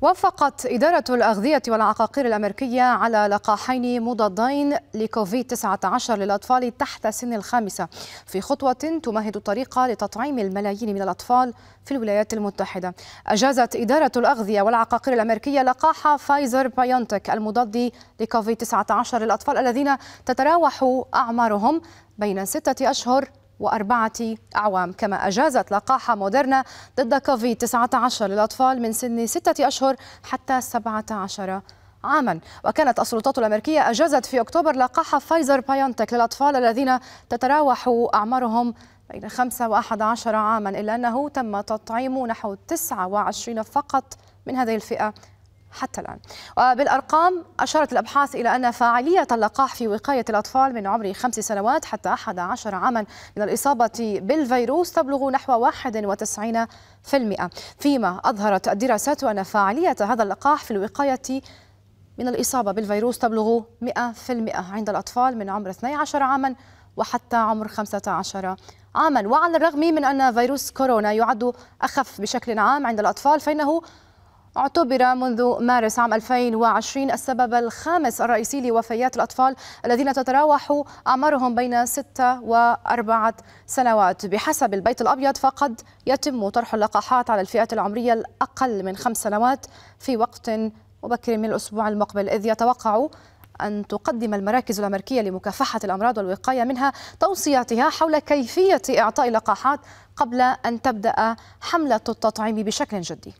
وافقت إدارة الأغذية والعقاقير الأمريكية على لقاحين مضادين لكوفيد 19 للأطفال تحت سن الخامسة في خطوة تمهد الطريق لتطعيم الملايين من الأطفال في الولايات المتحدة أجازت إدارة الأغذية والعقاقير الأمريكية لقاح فايزر بايونتك المضاد لكوفيد 19 للأطفال الذين تتراوح أعمارهم بين ستة أشهر وأربعة أعوام كما أجازت لقاح موديرنا ضد كوفيد 19 للأطفال من سن ستة أشهر حتى 17 عاما وكانت السلطات الأمريكية أجازت في أكتوبر لقاح فايزر بايونتك للأطفال الذين تتراوح أعمارهم بين 5 و 11 عاما إلا أنه تم تطعيم نحو 29 فقط من هذه الفئة حتى الآن وبالأرقام أشارت الأبحاث إلى أن فاعلية اللقاح في وقاية الأطفال من عمر خمس سنوات حتى 11 عاما من الإصابة بالفيروس تبلغ نحو 91% فيما أظهرت الدراسات أن فاعلية هذا اللقاح في الوقاية من الإصابة بالفيروس تبلغ 100% عند الأطفال من عمر 12 عاما وحتى عمر 15 عاما وعلى الرغم من أن فيروس كورونا يعد أخف بشكل عام عند الأطفال فإنه اعتبر منذ مارس عام 2020 السبب الخامس الرئيسي لوفيات الأطفال الذين تتراوح أعمارهم بين 6 و4 سنوات بحسب البيت الأبيض فقد يتم طرح اللقاحات على الفئة العمرية الأقل من خمس سنوات في وقت مبكر من الأسبوع المقبل إذ يتوقع أن تقدم المراكز الأمريكية لمكافحة الأمراض والوقاية منها توصياتها حول كيفية إعطاء اللقاحات قبل أن تبدأ حملة التطعيم بشكل جدي